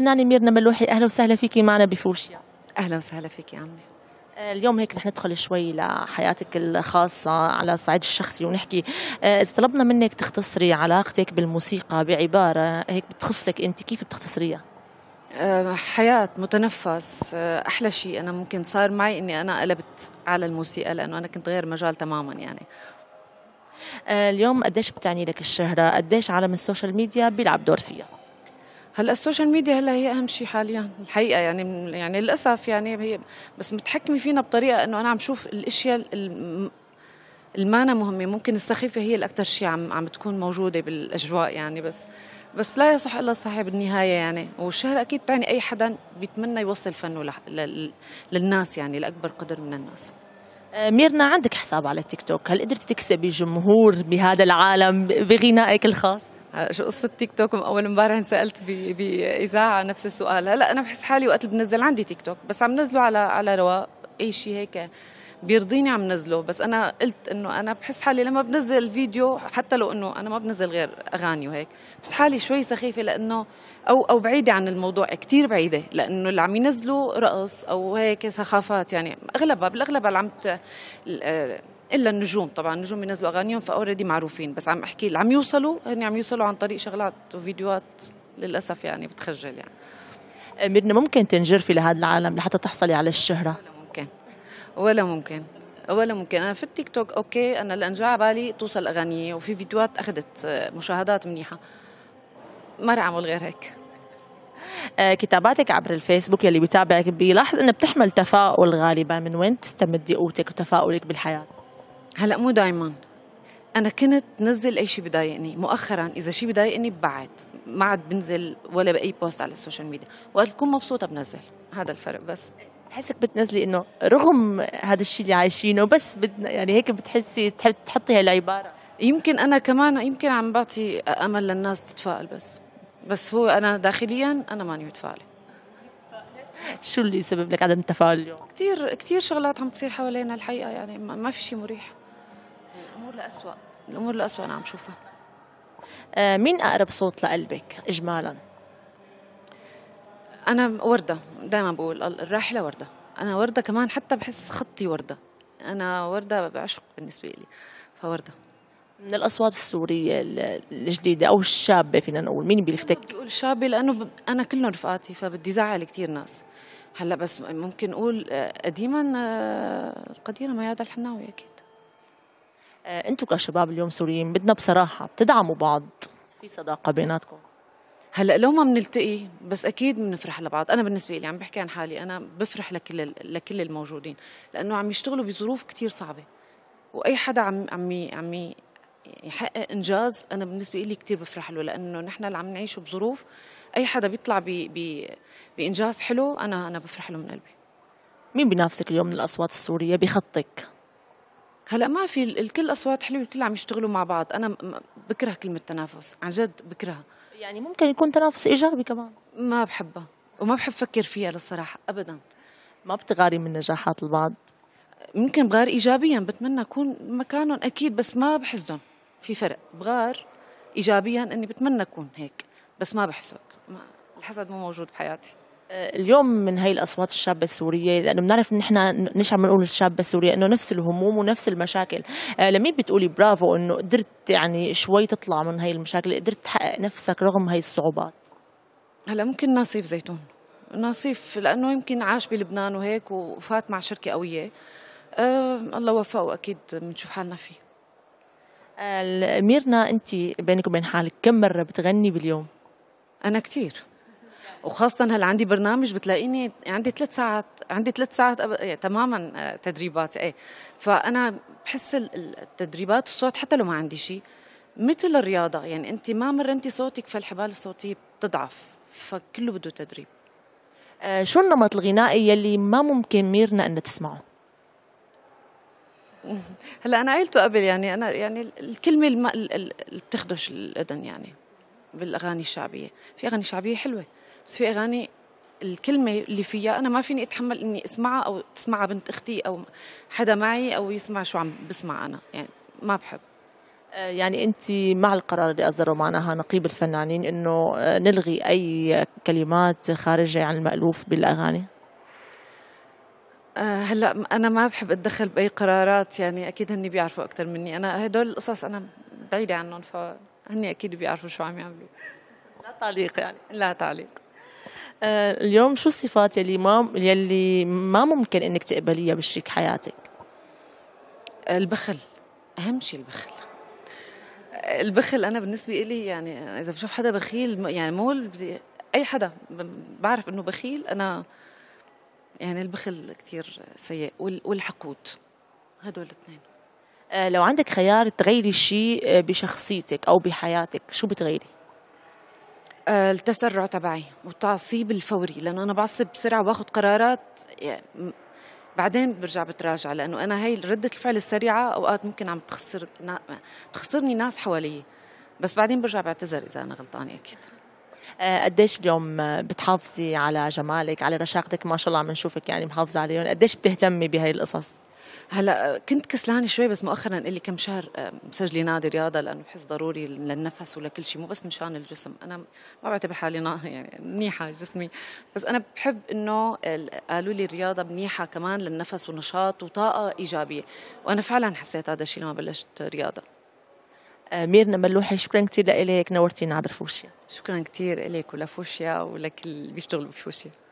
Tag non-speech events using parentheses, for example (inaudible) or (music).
الفنانه ميرنا ملوحي اهلا وسهلا فيكي معنا بفورشيا اهلا وسهلا فيكي عمي آه، اليوم هيك رح ندخل شوي لحياتك الخاصة على الصعيد الشخصي ونحكي آه، إذا طلبنا منك تختصري علاقتك بالموسيقى بعبارة هيك بتخصك أنت كيف بتختصريها؟ آه، حياة متنفس أحلى شيء أنا ممكن صار معي إني أنا قلبت على الموسيقى لأنه أنا كنت غير مجال تماما يعني اليوم قديش بتعني لك الشهرة قديش عالم السوشيال ميديا بيلعب دور فيها هلا السوشيال ميديا هلا هي اهم شيء حاليا الحقيقه يعني يعني للاسف يعني هي بس متحكمه فينا بطريقه انه انا عم شوف الاشياء المانا مهمه ممكن السخيفه هي الاكثر شيء عم عم تكون موجوده بالاجواء يعني بس بس لا يصح الا صاحب النهايه يعني والشهرة اكيد بتعني اي حدا بيتمنى يوصل فنه للناس يعني لاكبر قدر من الناس آه، ميرنا عندك حساب على التيك توك هل قدرتي تكسبي جمهور بهذا العالم بغنائك الخاص شو قصة تيك توك أول امبارح سالت بإذاعة نفس السؤال هلا أنا بحس حالي وقت بنزل عندي تيك توك بس عم نزله على على رواق أي شيء هيك بيرضيني عم نزله بس أنا قلت إنه أنا بحس حالي لما بنزل فيديو حتى لو إنه أنا ما بنزل غير أغاني وهيك بس حالي شوي سخيفة لأنه أو أو بعيدة عن الموضوع كتير بعيدة لأنه اللي عم ينزلوا رقص أو هيك سخافات يعني أغلبها بالأغلب اللي عم الا النجوم طبعا النجوم بينزلوا اغانيهم فاوريدي معروفين بس عم احكي اللي عم يوصلوا هن عم يوصلوا عن طريق شغلات وفيديوهات للاسف يعني بتخجل يعني أه، ميرنا ممكن تنجرفي لهذا العالم لحتى تحصلي على الشهرة ولا ممكن ولا ممكن ولا ممكن انا في التيك توك اوكي انا لان جاء على بالي توصل اغاني وفي فيديوهات اخذت أه، مشاهدات منيحه ما رح اعمل غير هيك أه، كتاباتك عبر الفيسبوك يلي بيتابعك بيلاحظ انه بتحمل تفاؤل غالبا من وين بتستمدي قوتك وتفاؤلك بالحياه هلا مو دايما انا كنت نزل اي شيء بضايقني مؤخرا اذا شيء بضايقني ببعد ما عاد بنزل ولا باي بوست على السوشيال ميديا وقت بكون مبسوطه بنزل هذا الفرق بس بحسك بتنزلي انه رغم هذا الشيء اللي عايشينه بس بدنا يعني هيك بتحسي تحب تحطي هالعباره يمكن انا كمان يمكن عم بعطي امل للناس تتفائل بس بس هو انا داخليا انا ماني متفائله شو اللي سبب لك عدم التفاؤل اليوم؟ كثير كثير شغلات عم تصير حوالينا الحقيقه يعني ما في شيء مريح الامور لاسوء الامور لاسوء انا عم شوفها آه مين اقرب صوت لقلبك اجمالا انا ورده دائما بقول الراحله ورده انا ورده كمان حتى بحس خطي ورده انا ورده بعشق بالنسبه لي فورده من الاصوات السوريه الجديده او الشابه فينا نقول مين بيلفتك بقول شابه لانه ب... انا كلهم رفقاتي فبدي زعل كثير ناس هلا بس ممكن اقول آه، قديما آه، القديره ميادة الحناوي اكيد آه، انتم كشباب اليوم سوريين بدنا بصراحه بتدعموا بعض في صداقه بيناتكم هلا لو ما بنلتقي بس اكيد بنفرح لبعض انا بالنسبه لي عم بحكي عن حالي انا بفرح لكل لكل الموجودين لانه عم يشتغلوا بظروف كثير صعبه واي حدا عم عم عم يحقق انجاز انا بالنسبه لي كثير بفرح له لانه نحن اللي عم نعيشه بظروف اي حدا بيطلع بي بي بانجاز حلو انا انا بفرح له من قلبي مين بينافسك اليوم من الاصوات السوريه بخطك هلا ما في الكل اصوات حلوه الكل عم يشتغلوا مع بعض انا بكره كلمه تنافس عن جد بكرهها يعني ممكن يكون تنافس ايجابي كمان ما بحبها وما بحب افكر فيها للصراحه ابدا ما بتغاري من نجاحات البعض ممكن بغار ايجابيا بتمنى اكون مكانهم اكيد بس ما بحسدهم في فرق بغار ايجابيا اني بتمنى اكون هيك بس ما بحسد ما الحسد مو موجود بحياتي اليوم من هاي الاصوات الشابه السوريه لانه بنعرف نحن عم بنقول الشابه السوريه انه نفس الهموم ونفس المشاكل آه، لمين بتقولي برافو انه قدرت يعني شوي تطلع من هاي المشاكل قدرت تحقق نفسك رغم هاي الصعوبات هلا ممكن نصيف زيتون نصيف لانه يمكن عاش بلبنان وهيك وفات مع شركه قويه أه الله وفقه اكيد بنشوف حالنا فيه آه، ميرنا انت بينك وبين حالك كم مره بتغني باليوم انا كثير وخاصة هلا عندي برنامج بتلاقيني عندي ثلاث ساعات عندي ثلاث ساعات يعني تماما آه، تدريبات ايه فأنا بحس التدريبات الصوت حتى لو ما عندي شيء مثل الرياضة يعني أنت ما مرنتي صوتك فالحبال الصوتية بتضعف فكله بده تدريب آه شو النمط الغنائي يلي ما ممكن ميرنا أن تسمعه؟ (laughs) هلا انا قلته قبل يعني انا يعني الكلمه اللي بتخدش الاذن يعني بالاغاني الشعبيه في اغاني شعبيه حلوه بس في اغاني الكلمة اللي فيها أنا ما فيني أتحمل إني أسمعها أو تسمعها بنت أختي أو حدا معي أو يسمع شو عم بسمع أنا يعني ما بحب آه، يعني انت مع القرار اللي اصدره معناها نقيب الفنانين انه آه، نلغي اي كلمات خارجه عن المالوف بالاغاني آه، هلا انا ما بحب اتدخل باي قرارات يعني اكيد هني بيعرفوا اكثر مني انا هدول القصص انا بعيده عنهم فهني اكيد بيعرفوا شو عم يعملوا لا تعليق يعني لا تعليق آه، اليوم شو الصفات يلي ما يلي ما ممكن انك تقبليها بشريك حياتك البخل اهم شيء البخل البخل انا بالنسبه لي يعني اذا بشوف حدا بخيل يعني مو اي حدا بعرف انه بخيل انا يعني البخل كثير سيء والحقود هدول الاثنين آه، لو عندك خيار تغيري شيء آه، بشخصيتك او بحياتك شو بتغيري التسرع تبعي والتعصيب الفوري لانه انا بعصب بسرعه وباخذ قرارات يعني بعدين برجع بتراجع لانه انا هي رده الفعل السريعه اوقات ممكن عم تخسر تخسرني ناس حوالي بس بعدين برجع بعتذر اذا انا غلطانه اكيد آه، قديش اليوم بتحافظي على جمالك على رشاقتك ما شاء الله عم نشوفك يعني محافظه عليهم قديش بتهتمي بهي القصص هلا كنت كسلانه شوي بس مؤخرا لي كم شهر آه، مسجله نادي رياضه لانه بحس ضروري للنفس ولكل شيء مو بس مشان الجسم انا ما بعتبر حالي (laughs) يعني منيحه جسمي بس انا بحب انه قالوا لي الرياضه منيحه كمان للنفس ونشاط وطاقه ايجابيه وانا فعلا حسيت هذا الشيء لما بلشت رياضه آه، ميرنا ملوحي شكرا كثير لك نورتينا عبر فوشيا شكرا كثير لك ولفوشيا ولكل اللي بيشتغلوا بفوشيا